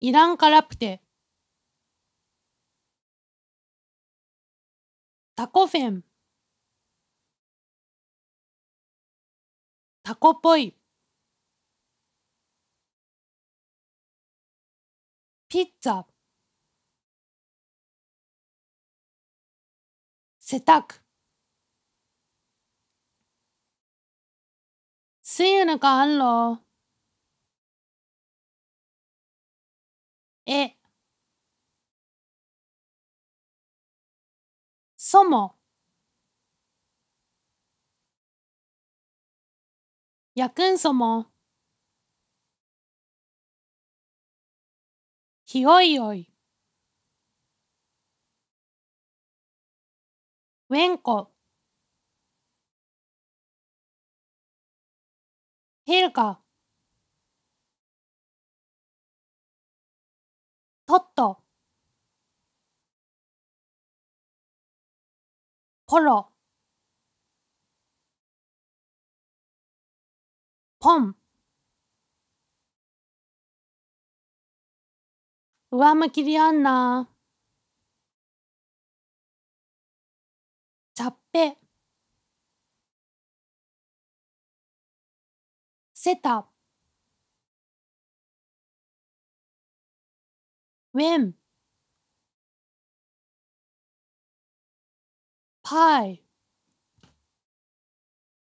イランカラプテタコフェンタコポイピッツァセタクスユヌカアンローえそもやくんそもひおいおいうえんこへるかポットポロポン上向きでアンナチャッペセタ Whim. Pie.